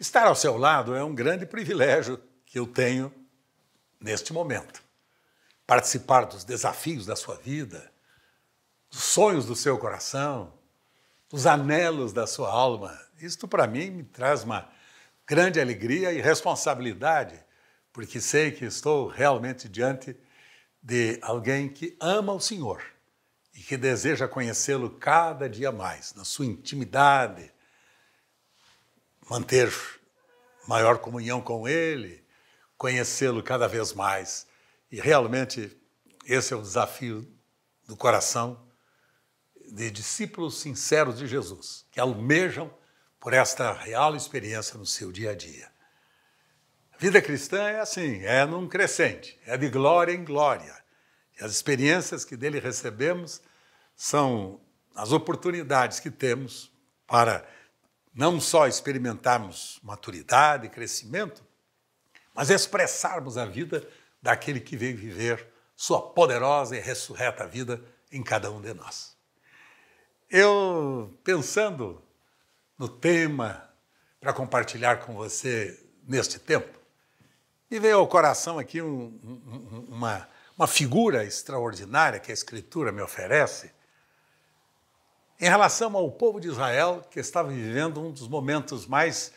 Estar ao seu lado é um grande privilégio que eu tenho neste momento. Participar dos desafios da sua vida, dos sonhos do seu coração, dos anelos da sua alma, isto para mim me traz uma grande alegria e responsabilidade, porque sei que estou realmente diante de alguém que ama o Senhor e que deseja conhecê-lo cada dia mais, na sua intimidade, manter maior comunhão com Ele, conhecê-lo cada vez mais. E realmente esse é o desafio do coração de discípulos sinceros de Jesus, que almejam por esta real experiência no seu dia a dia. A vida cristã é assim, é num crescente, é de glória em glória. E as experiências que dele recebemos são as oportunidades que temos para não só experimentarmos maturidade, e crescimento, mas expressarmos a vida daquele que veio viver sua poderosa e ressurreta vida em cada um de nós. Eu, pensando no tema para compartilhar com você neste tempo, me veio ao coração aqui um, um, uma, uma figura extraordinária que a Escritura me oferece em relação ao povo de Israel, que estava vivendo um dos momentos mais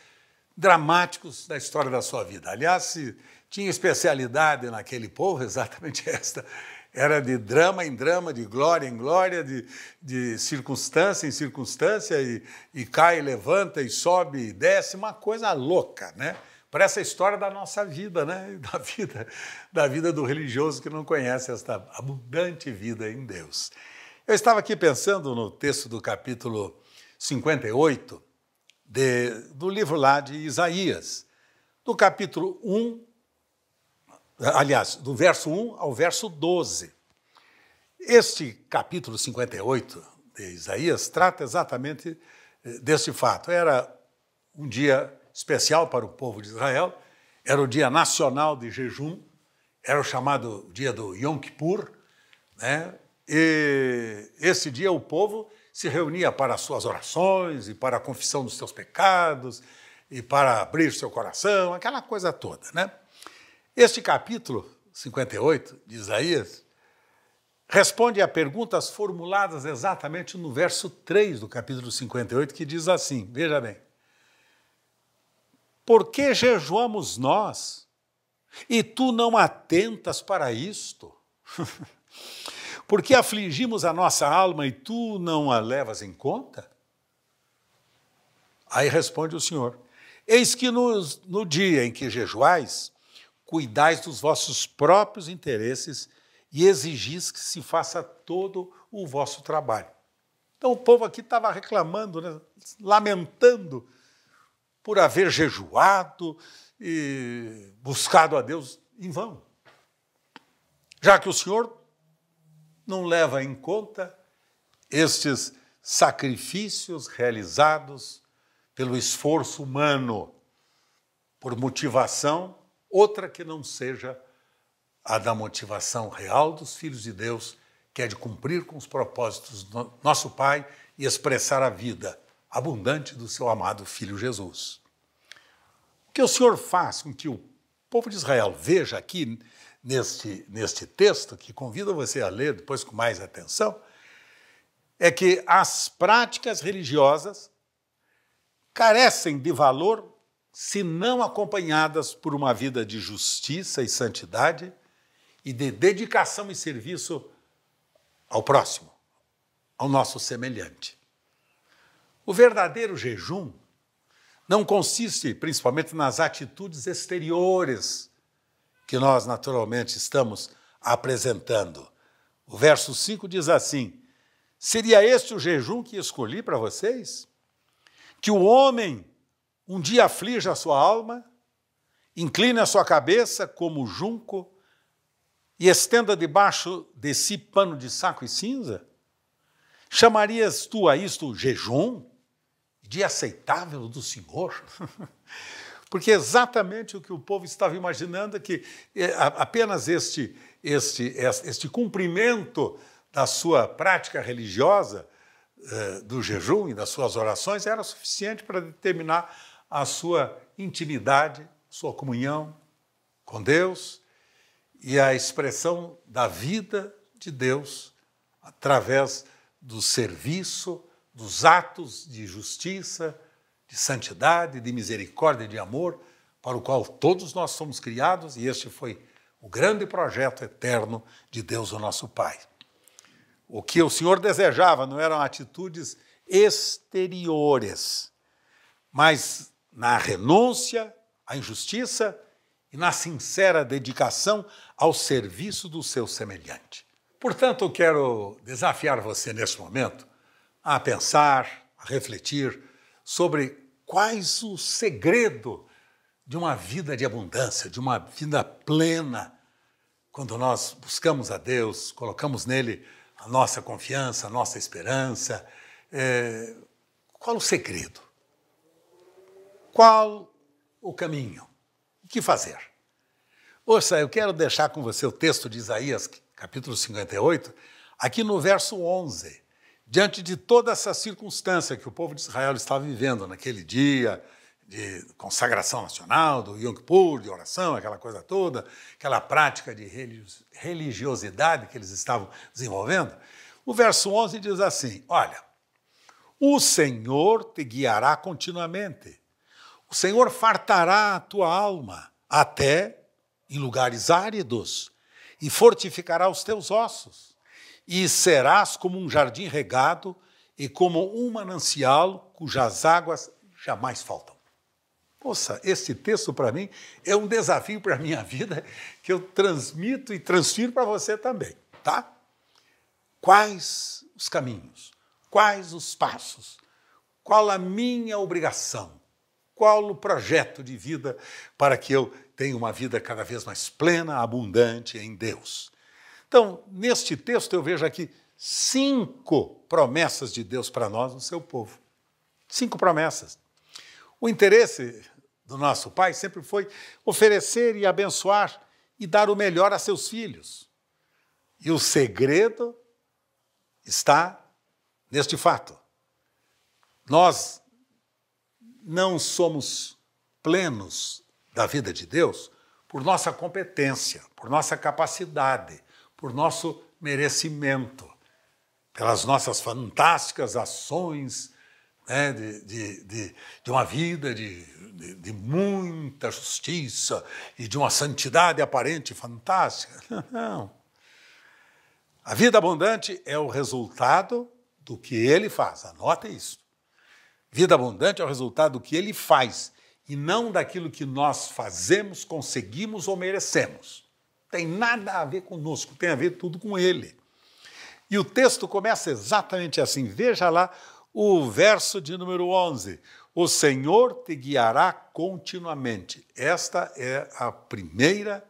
dramáticos da história da sua vida. Aliás, se tinha especialidade naquele povo, exatamente esta. Era de drama em drama, de glória em glória, de, de circunstância em circunstância, e, e cai, levanta, e sobe, e desce, uma coisa louca, né? Para essa história da nossa vida, né? Da vida, da vida do religioso que não conhece esta abundante vida em Deus. Eu estava aqui pensando no texto do capítulo 58 de, do livro lá de Isaías, do capítulo 1, aliás, do verso 1 ao verso 12. Este capítulo 58 de Isaías trata exatamente eh, desse fato. Era um dia especial para o povo de Israel, era o dia nacional de jejum, era o chamado dia do Yom Kippur, né? E esse dia o povo se reunia para suas orações e para a confissão dos seus pecados e para abrir seu coração, aquela coisa toda, né? Este capítulo 58 de Isaías responde a perguntas formuladas exatamente no verso 3 do capítulo 58, que diz assim: Veja bem. Por que jejuamos nós? E tu não atentas para isto? porque afligimos a nossa alma e tu não a levas em conta? Aí responde o Senhor: Eis que no dia em que jejuais, cuidais dos vossos próprios interesses e exigis que se faça todo o vosso trabalho. Então o povo aqui estava reclamando, né? lamentando por haver jejuado e buscado a Deus em vão. Já que o Senhor não leva em conta estes sacrifícios realizados pelo esforço humano, por motivação, outra que não seja a da motivação real dos filhos de Deus, que é de cumprir com os propósitos do nosso Pai e expressar a vida abundante do seu amado Filho Jesus. O que o Senhor faz com que o povo de Israel veja aqui neste, neste texto, que convido você a ler depois com mais atenção, é que as práticas religiosas carecem de valor se não acompanhadas por uma vida de justiça e santidade e de dedicação e serviço ao próximo, ao nosso semelhante. O verdadeiro jejum não consiste principalmente nas atitudes exteriores que nós naturalmente estamos apresentando. O verso 5 diz assim: Seria este o jejum que escolhi para vocês? Que o homem um dia aflige a sua alma, incline a sua cabeça como junco e estenda debaixo de si pano de saco e cinza? Chamarias tu a isto jejum? De aceitável do Senhor? porque é exatamente o que o povo estava imaginando é que eh, apenas este, este, este cumprimento da sua prática religiosa, eh, do jejum e das suas orações, era suficiente para determinar a sua intimidade, sua comunhão com Deus e a expressão da vida de Deus através do serviço, dos atos de justiça, de santidade, de misericórdia e de amor, para o qual todos nós somos criados, e este foi o grande projeto eterno de Deus, o nosso Pai. O que o Senhor desejava não eram atitudes exteriores, mas na renúncia à injustiça e na sincera dedicação ao serviço do seu semelhante. Portanto, eu quero desafiar você neste momento a pensar, a refletir sobre Quais o segredo de uma vida de abundância, de uma vida plena, quando nós buscamos a Deus, colocamos nele a nossa confiança, a nossa esperança? É, qual o segredo? Qual o caminho? O que fazer? Ouça, eu quero deixar com você o texto de Isaías, capítulo 58, aqui no verso 11 diante de toda essa circunstância que o povo de Israel estava vivendo naquele dia de consagração nacional, do Yom Kippur, de oração, aquela coisa toda, aquela prática de religiosidade que eles estavam desenvolvendo, o verso 11 diz assim: Olha, o Senhor te guiará continuamente, o Senhor fartará a tua alma, até em lugares áridos, e fortificará os teus ossos e serás como um jardim regado e como um manancial cujas águas jamais faltam. Poxa, esse texto para mim é um desafio para a minha vida que eu transmito e transfiro para você também, tá? Quais os caminhos? Quais os passos? Qual a minha obrigação? Qual o projeto de vida para que eu tenha uma vida cada vez mais plena, abundante em Deus? Então, neste texto, eu vejo aqui cinco promessas de Deus para nós, o seu povo. Cinco promessas. O interesse do nosso pai sempre foi oferecer e abençoar e dar o melhor a seus filhos. E o segredo está neste fato. Nós não somos plenos da vida de Deus por nossa competência, por nossa capacidade, por nosso merecimento, pelas nossas fantásticas ações né, de, de, de, de, uma vida de, de, muita justiça e de uma santidade aparente fantástica. Não. A vida abundante é o resultado do que ele faz, Anote isso. Vida abundante é o resultado do que ele faz e não daquilo que nós fazemos, conseguimos ou merecemos tem nada a ver conosco, tem a ver tudo com ele. E o texto começa exatamente assim. Veja lá o verso de número 11. O Senhor te guiará continuamente. Esta é a primeira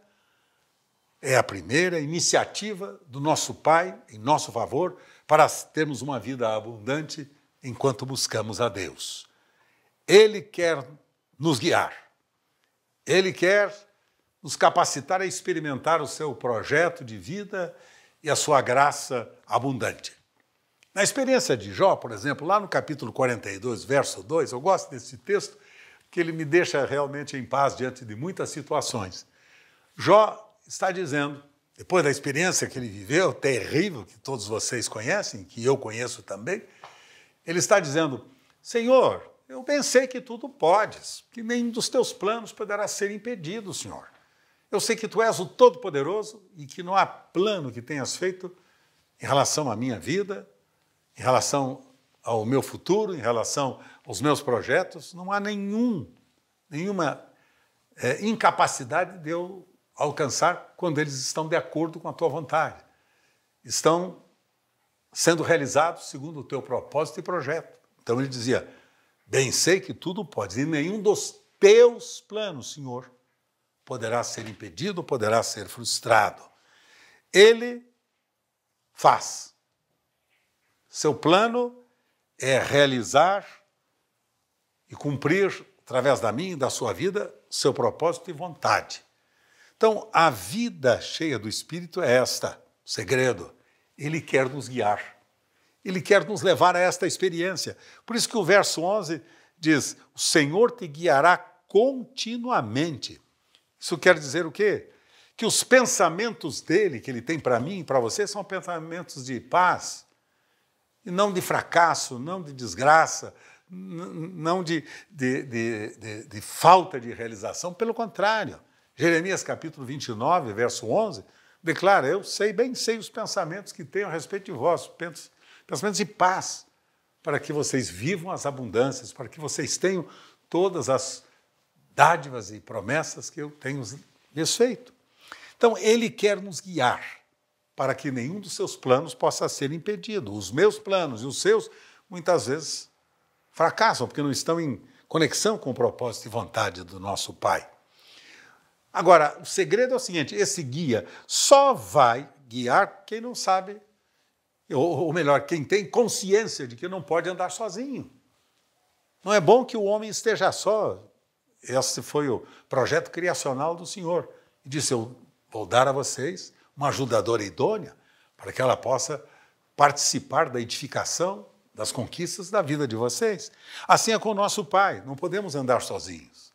é a primeira iniciativa do nosso Pai em nosso favor para termos uma vida abundante enquanto buscamos a Deus. Ele quer nos guiar. Ele quer nos capacitar a experimentar o seu projeto de vida e a sua graça abundante. Na experiência de Jó, por exemplo, lá no capítulo 42, verso 2, eu gosto desse texto que ele me deixa realmente em paz diante de muitas situações. Jó está dizendo, depois da experiência que ele viveu, terrível, que todos vocês conhecem, que eu conheço também, ele está dizendo: Senhor, eu pensei que tudo podes, que nenhum dos teus planos poderá ser impedido, Senhor. Eu sei que tu és o Todo-Poderoso e que não há plano que tenhas feito em relação à minha vida, em relação ao meu futuro, em relação aos meus projetos. Não há nenhum, nenhuma é, incapacidade de eu alcançar quando eles estão de acordo com a tua vontade. Estão sendo realizados segundo o teu propósito e projeto. Então ele dizia: Bem sei que tudo pode, e nenhum dos teus planos, Senhor, poderá ser impedido, poderá ser frustrado. Ele faz. Seu plano é realizar e cumprir, através da minha e da sua vida, seu propósito e vontade. Então, a vida cheia do Espírito é esta, o segredo. Ele quer nos guiar. Ele quer nos levar a esta experiência. Por isso que o verso 11 diz: O Senhor te guiará continuamente. Isso quer dizer o quê? Que os pensamentos dele, que ele tem para mim e para você, são pensamentos de paz, e não de fracasso, não de desgraça, não de, de, de, de, falta de realização, pelo contrário. Jeremias capítulo 29, verso 11, declara: Eu sei, bem sei os pensamentos que tenho a respeito de vós, pensamentos de paz, para que vocês vivam as abundâncias, para que vocês tenham todas as dádivas e promessas que eu tenho lhes feito. Então, Ele quer nos guiar para que nenhum dos seus planos possa ser impedido. Os meus planos e os seus, muitas vezes, fracassam, porque não estão em conexão com o propósito e vontade do nosso Pai. Agora, o segredo é o seguinte: esse guia só vai guiar quem não sabe, ou, ou melhor, quem tem consciência de que não pode andar sozinho. Não é bom que o homem esteja só, esse foi o projeto criacional do Senhor. E disse: Eu vou dar a vocês uma ajudadora idônea para que ela possa participar da edificação, das conquistas da vida de vocês. Assim é com o nosso Pai, não podemos andar sozinhos.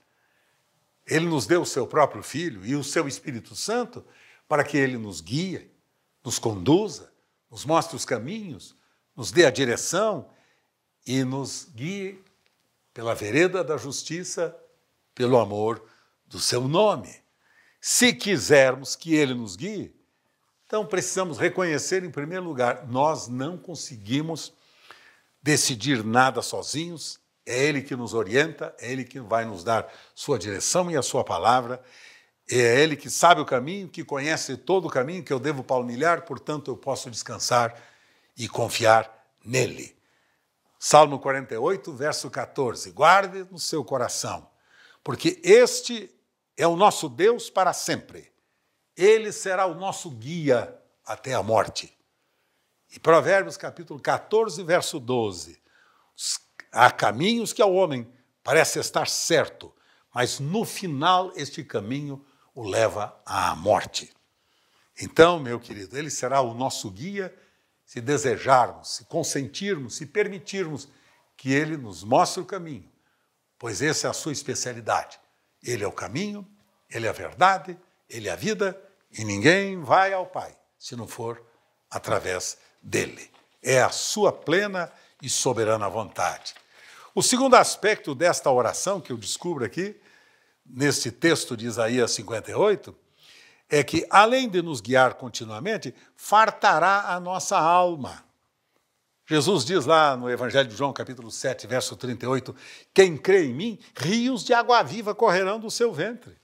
Ele nos deu o seu próprio Filho e o seu Espírito Santo para que ele nos guie, nos conduza, nos mostre os caminhos, nos dê a direção e nos guie pela vereda da justiça pelo amor do seu nome. Se quisermos que ele nos guie, então precisamos reconhecer, em primeiro lugar, nós não conseguimos decidir nada sozinhos, é ele que nos orienta, é ele que vai nos dar sua direção e a sua palavra. É Ele que sabe o caminho, que conhece todo o caminho que eu devo palmilhar, portanto eu posso descansar e confiar nele. Salmo 48, verso 14. Guarde no seu coração porque este é o nosso Deus para sempre. Ele será o nosso guia até a morte. E Provérbios capítulo 14, verso 12. Há caminhos que ao homem parece estar certo, mas no final este caminho o leva à morte. Então, meu querido, ele será o nosso guia se desejarmos, se consentirmos, se permitirmos que ele nos mostre o caminho pois essa é a sua especialidade. Ele é o caminho, ele é a verdade, ele é a vida, e ninguém vai ao Pai se não for através dele. É a sua plena e soberana vontade. O segundo aspecto desta oração que eu descubro aqui, neste texto de Isaías 58, é que, além de nos guiar continuamente, fartará a nossa alma. Jesus diz lá no Evangelho de João, capítulo 7, verso 38, quem crê em mim, rios de água viva correrão do seu ventre.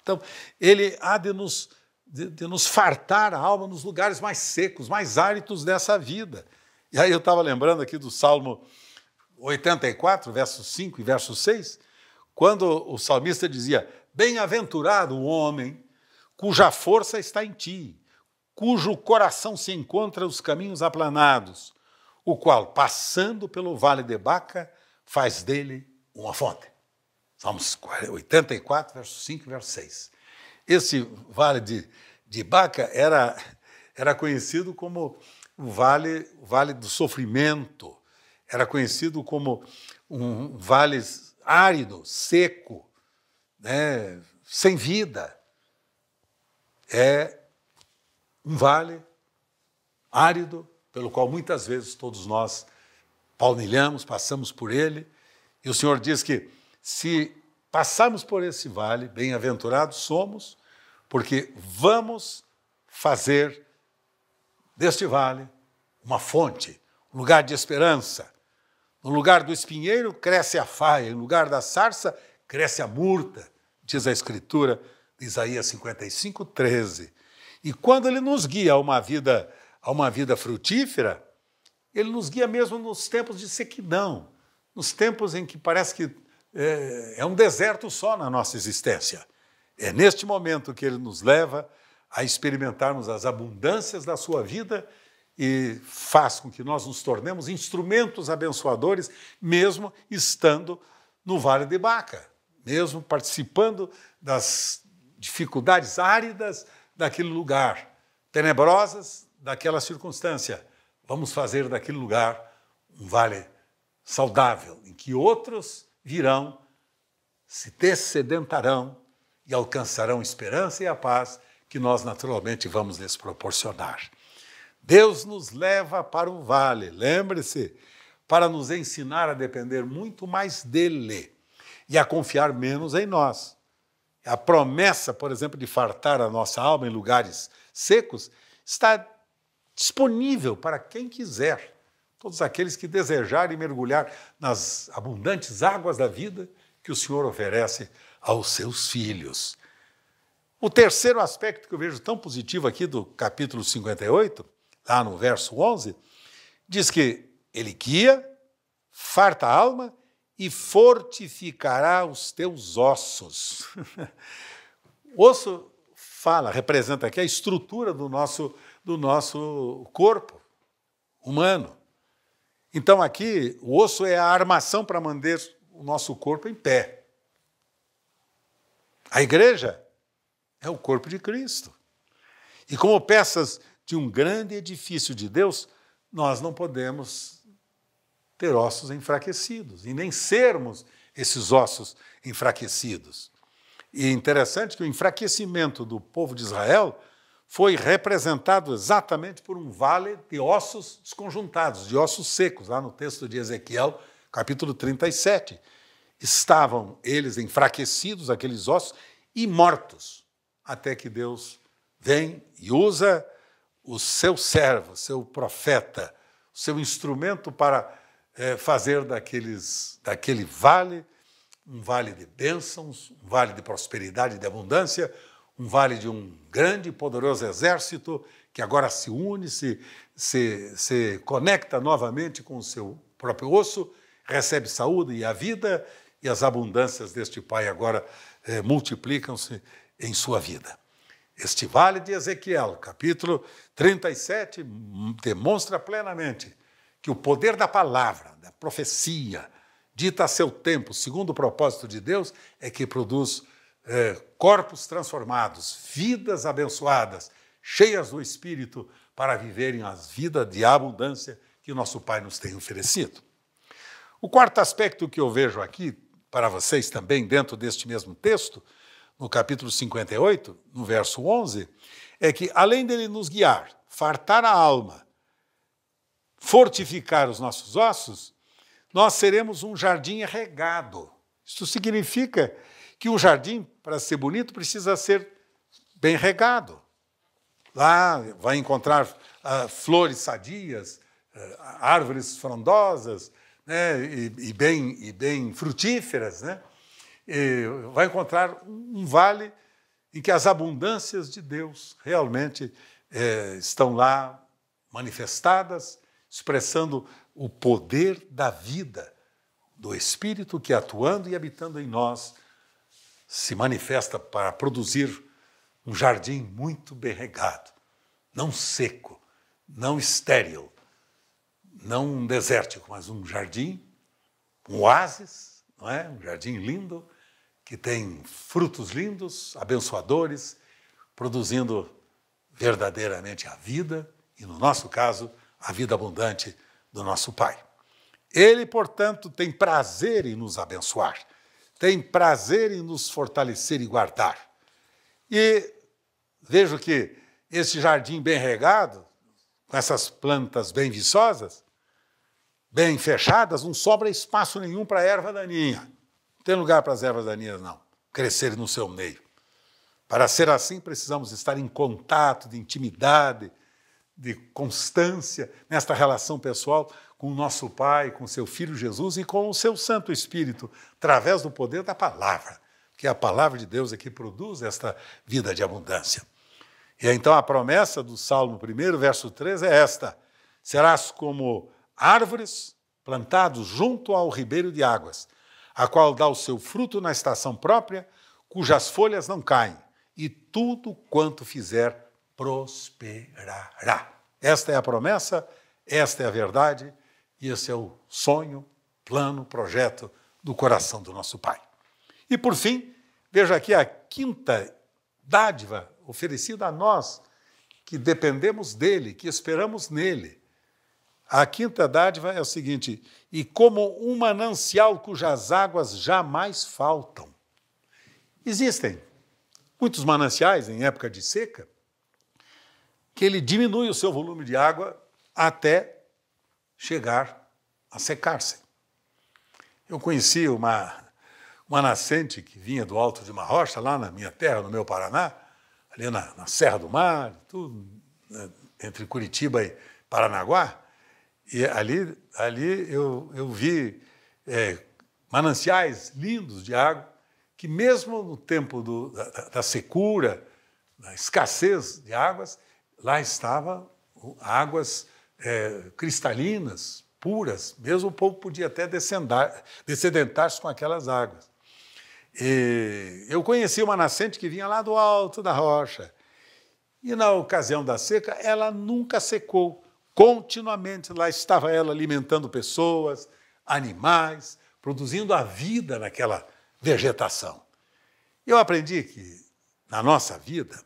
Então, ele há de nos, de, de nos fartar a alma nos lugares mais secos, mais áridos dessa vida. E aí eu estava lembrando aqui do Salmo 84, verso 5 e verso 6, quando o salmista dizia: Bem-aventurado o homem cuja força está em ti, cujo coração se encontra os caminhos aplanados, o qual, passando pelo vale de Baca, faz dele uma fonte. Salmos 84, verso 5 e verso 6. Esse vale de, de Baca era, era conhecido como o vale, vale do sofrimento, era conhecido como um vale árido, seco, né, sem vida. É um vale árido, pelo qual muitas vezes todos nós palmilhamos, passamos por ele, e o Senhor diz que se passarmos por esse vale, bem-aventurados somos, porque vamos fazer deste vale uma fonte, um lugar de esperança. No lugar do espinheiro cresce a faia, no lugar da sarça cresce a murta, diz a Escritura de Isaías 55, 13. E quando ele nos guia a uma vida, a uma vida frutífera, ele nos guia mesmo nos tempos de sequidão, nos tempos em que parece que é, é um deserto só na nossa existência. É neste momento que ele nos leva a experimentarmos as abundâncias da sua vida e faz com que nós nos tornemos instrumentos abençoadores, mesmo estando no Vale de Baca, mesmo participando das dificuldades áridas daquele lugar, tenebrosas daquela circunstância. Vamos fazer daquele lugar um vale saudável, em que outros virão, se dessedentarão e alcançarão a esperança e a paz que nós naturalmente vamos lhes proporcionar. Deus nos leva para o vale, lembre-se, para nos ensinar a depender muito mais dele e a confiar menos em nós. A promessa, por exemplo, de fartar a nossa alma em lugares secos está disponível para quem quiser. Todos aqueles que desejarem mergulhar nas abundantes águas da vida que o Senhor oferece aos seus filhos. O terceiro aspecto que eu vejo tão positivo aqui do capítulo 58, lá no verso 11, diz que ele guia, farta a alma e fortificará os teus ossos. Osso fala, representa aqui a estrutura do nosso, do nosso corpo humano. Então aqui o osso é a armação para manter o nosso corpo em pé. A igreja é o corpo de Cristo. E como peças de um grande edifício de Deus, nós não podemos ter ossos enfraquecidos e nem sermos esses ossos enfraquecidos. E é interessante que o enfraquecimento do povo de Israel foi representado exatamente por um vale de ossos desconjuntados, de ossos secos, lá no texto de Ezequiel, capítulo 37. Estavam eles enfraquecidos, aqueles ossos, e mortos, até que Deus vem e usa o seu servo, seu profeta, o seu instrumento para é, fazer daqueles, daquele vale um vale de bênçãos, um vale de prosperidade e de abundância, um vale de um grande e poderoso exército que agora se une, se, se, se conecta novamente com o seu próprio osso, recebe saúde e a vida, e as abundâncias deste Pai agora é, multiplicam-se em sua vida. Este vale de Ezequiel, capítulo 37, demonstra plenamente que o poder da palavra, da profecia, dita a seu tempo, segundo o propósito de Deus, é que produz é, corpos transformados, vidas abençoadas, cheias do Espírito, para viverem as vidas de abundância que nosso Pai nos tem oferecido. O quarto aspecto que eu vejo aqui para vocês também, dentro deste mesmo texto, no capítulo 58, no verso 11, é que, além dele nos guiar, fartar a alma fortificar os nossos ossos, nós seremos um jardim regado. Isso significa que um jardim, para ser bonito, precisa ser bem regado. Lá vai encontrar ah, flores sadias, ah, árvores frondosas né, e, e, bem, e bem frutíferas. Né? E vai encontrar um vale em que as abundâncias de Deus realmente eh, estão lá manifestadas expressando o poder da vida do Espírito que, atuando e habitando em nós, se manifesta para produzir um jardim muito bem regado, não seco, não estéril, não um desértico, mas um jardim, um oásis, não é? Um jardim lindo que tem frutos lindos, abençoadores, produzindo verdadeiramente a vida e, no nosso caso, a vida abundante do nosso Pai. Ele, portanto, tem prazer em nos abençoar, tem prazer em nos fortalecer e guardar. E vejo que esse jardim bem regado, com essas plantas bem viçosas, bem fechadas, não sobra espaço nenhum para a erva daninha. Não tem lugar para as ervas daninhas, não, crescerem no seu meio. Para ser assim, precisamos estar em contato, de intimidade, de constância nesta relação pessoal com o nosso Pai, com seu Filho Jesus e com o seu Santo Espírito, através do poder da palavra, que é a palavra de Deus é que produz esta vida de abundância. E então a promessa do Salmo 1, verso 3 é esta: Serás como árvores plantados junto ao ribeiro de águas, a qual dá o seu fruto na estação própria, cujas folhas não caem, e tudo quanto fizer prosperará. Esta é a promessa, esta é a verdade e esse é o sonho, plano, projeto do coração do nosso Pai. E por fim, veja aqui a quinta dádiva oferecida a nós que dependemos dele, que esperamos nele. A quinta dádiva é o seguinte: e como um manancial cujas águas jamais faltam. Existem muitos mananciais em época de seca, que ele diminui o seu volume de água até chegar a secar-se. Eu conheci uma, uma nascente que vinha do alto de uma rocha, lá na minha terra, no meu Paraná, ali na, na Serra do Mar, tudo, né, entre Curitiba e Paranaguá. E ali, ali eu, eu vi é, mananciais lindos de água que, mesmo no tempo do, da, da secura, da escassez de águas, Lá estava águas é, cristalinas, puras, mesmo o povo podia até descedentar-se com aquelas águas. E eu conheci uma nascente que vinha lá do alto da rocha. E na ocasião da seca, ela nunca secou. Continuamente lá estava ela alimentando pessoas, animais, produzindo a vida naquela vegetação. Eu aprendi que na nossa vida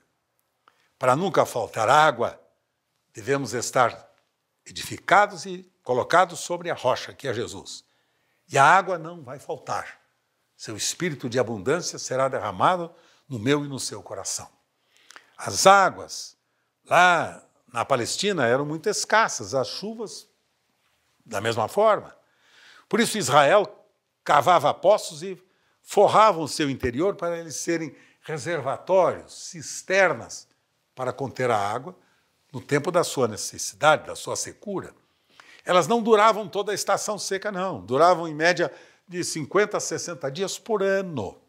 para nunca faltar água, devemos estar edificados e colocados sobre a rocha, que é Jesus. E a água não vai faltar. Seu espírito de abundância será derramado no meu e no seu coração. As águas lá na Palestina eram muito escassas, as chuvas da mesma forma. Por isso Israel cavava poços e forravam seu interior para eles serem reservatórios, cisternas para conter a água no tempo da sua necessidade, da sua secura, elas não duravam toda a estação seca, não. Duravam em média de 50 a 60 dias por ano.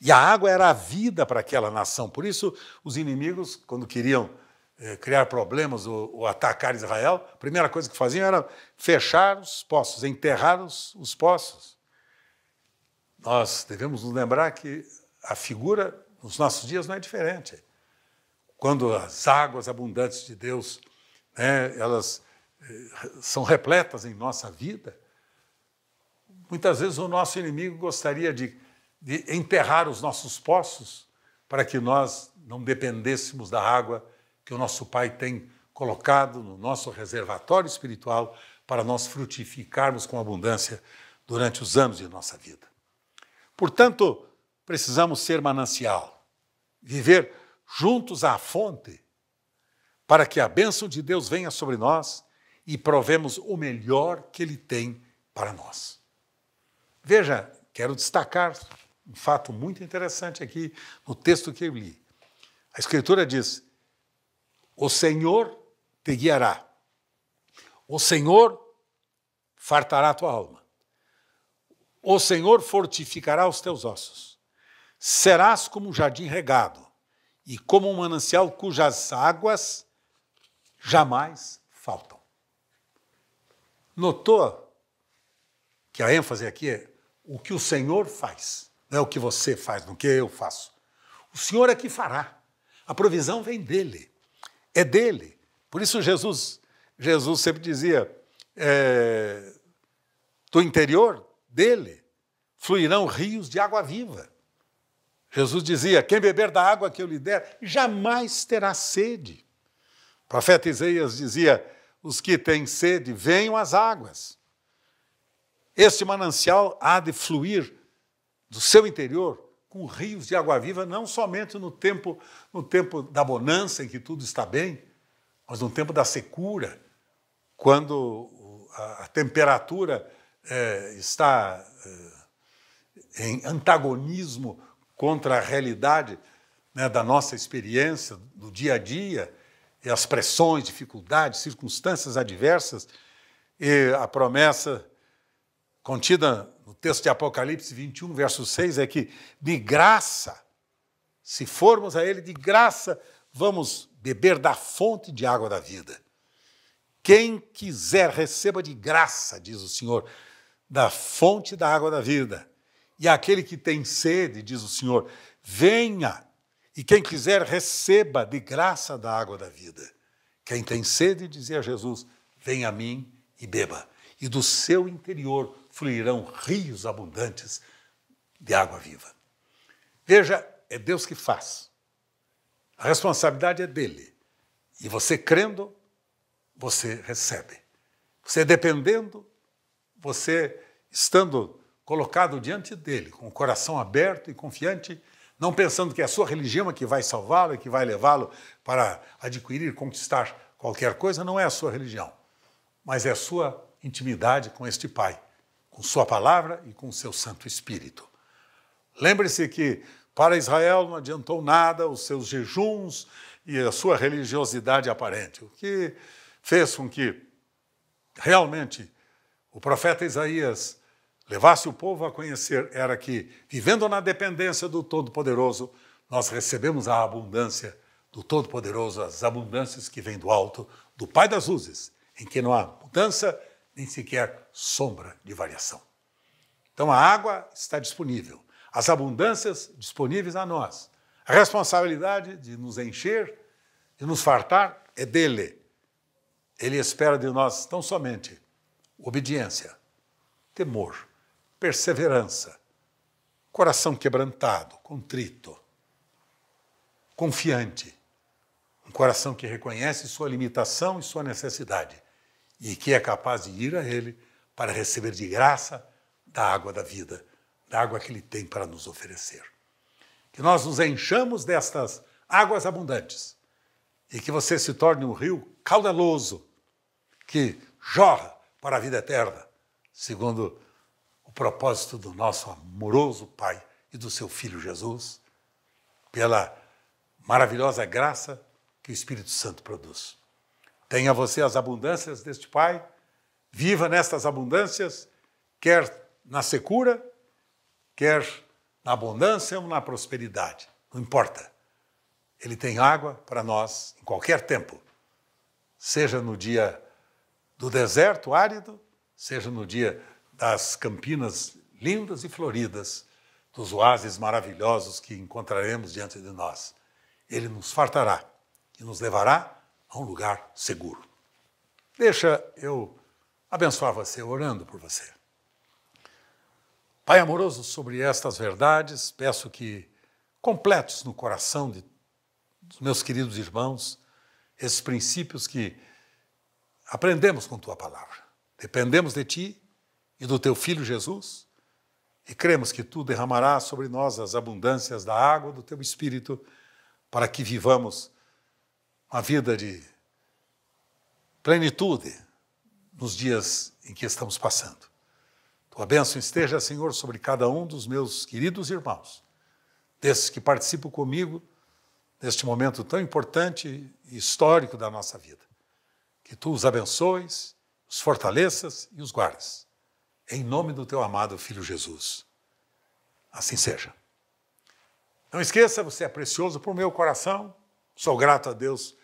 E a água era a vida para aquela nação. Por isso, os inimigos, quando queriam eh, criar problemas ou, ou, atacar Israel, a primeira coisa que faziam era fechar os poços, enterrar os, os poços. Nós devemos nos lembrar que a figura nos nossos dias não é diferente quando as águas abundantes de Deus né, elas eh, são repletas em nossa vida, muitas vezes o nosso inimigo gostaria de, de enterrar os nossos poços para que nós não dependêssemos da água que o nosso Pai tem colocado no nosso reservatório espiritual para nós frutificarmos com abundância durante os anos de nossa vida. Portanto, precisamos ser manancial, viver juntos à fonte, para que a bênção de Deus venha sobre nós e provemos o melhor que Ele tem para nós. Veja, quero destacar um fato muito interessante aqui no texto que eu li. A Escritura diz: O Senhor te guiará, o Senhor fartará a tua alma, o Senhor fortificará os teus ossos, serás como um jardim regado e como um manancial cujas águas jamais faltam. Notou que a ênfase aqui é o que o Senhor faz, não é o que você faz, não o que eu faço. O Senhor é que fará. A provisão vem dele, é dele. Por isso Jesus, Jesus sempre dizia, é, do interior dele fluirão rios de água viva. Jesus dizia: Quem beber da água que eu lhe der, jamais terá sede. O profeta Isaías dizia: Os que têm sede, venham às águas. Este manancial há de fluir do seu interior com rios de água viva, não somente no tempo, no tempo da bonança, em que tudo está bem, mas no tempo da secura, quando a temperatura é, está é, em antagonismo contra a realidade né, da nossa experiência, do dia a dia, e as pressões, dificuldades, circunstâncias adversas, e a promessa contida no texto de Apocalipse 21, verso 6, é que de graça, se formos a Ele, de graça vamos beber da fonte de água da vida. Quem quiser, receba de graça, diz o Senhor, da fonte da água da vida. E aquele que tem sede, diz o Senhor, venha. E quem quiser, receba de graça da água da vida. Quem tem sede, dizia Jesus, venha a mim e beba. E do seu interior fluirão rios abundantes de água viva. Veja, é Deus que faz. A responsabilidade é dele. E você crendo, você recebe. Você dependendo, você estando colocado diante dele, com o coração aberto e confiante, não pensando que é a sua religião é que vai salvá-lo, e é que vai levá-lo para adquirir, conquistar qualquer coisa, não é a sua religião, mas é a sua intimidade com este Pai, com sua palavra e com o seu Santo Espírito. Lembre-se que para Israel não adiantou nada os seus jejuns e a sua religiosidade aparente, o que fez com que realmente o profeta Isaías levasse o povo a conhecer era que, vivendo na dependência do Todo-Poderoso, nós recebemos a abundância do Todo-Poderoso, as abundâncias que vêm do alto, do Pai das luzes, em que não há mudança nem sequer sombra de variação. Então a água está disponível, as abundâncias disponíveis a nós. A responsabilidade de nos encher, de nos fartar, é dele. Ele espera de nós tão somente obediência, temor perseverança, coração quebrantado, contrito, confiante, um coração que reconhece sua limitação e sua necessidade e que é capaz de ir a Ele para receber de graça da água da vida, da água que Ele tem para nos oferecer. Que nós nos enchamos destas águas abundantes e que você se torne um rio caudaloso que jorra para a vida eterna, segundo o propósito do nosso amoroso Pai e do seu Filho Jesus, pela maravilhosa graça que o Espírito Santo produz. Tenha você as abundâncias deste Pai, viva nestas abundâncias, quer na secura, quer na abundância ou na prosperidade, não importa. Ele tem água para nós em qualquer tempo, seja no dia do deserto árido, seja no dia das campinas lindas e floridas, dos oásis maravilhosos que encontraremos diante de nós. Ele nos fartará e nos levará a um lugar seguro. Deixa eu abençoar você orando por você. Pai amoroso, sobre estas verdades, peço que completos no coração de, dos meus queridos irmãos esses princípios que aprendemos com tua palavra. Dependemos de ti e do teu Filho Jesus, e cremos que tu derramarás sobre nós as abundâncias da água do teu Espírito, para que vivamos uma vida de plenitude nos dias em que estamos passando. Tua bênção esteja, Senhor, sobre cada um dos meus queridos irmãos, desses que participam comigo neste momento tão importante e histórico da nossa vida. Que tu os abençoes, os fortaleças e os guardes. Em nome do teu amado Filho Jesus. Assim seja. Não esqueça, você é precioso para o meu coração. Sou grato a Deus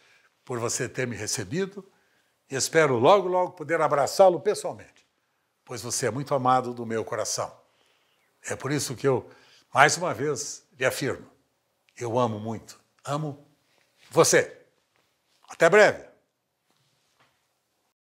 por você ter me recebido e espero logo, logo poder abraçá-lo pessoalmente, pois você é muito amado do meu coração. É por isso que eu, mais uma vez, lhe afirmo: eu amo muito. Amo você. Até breve!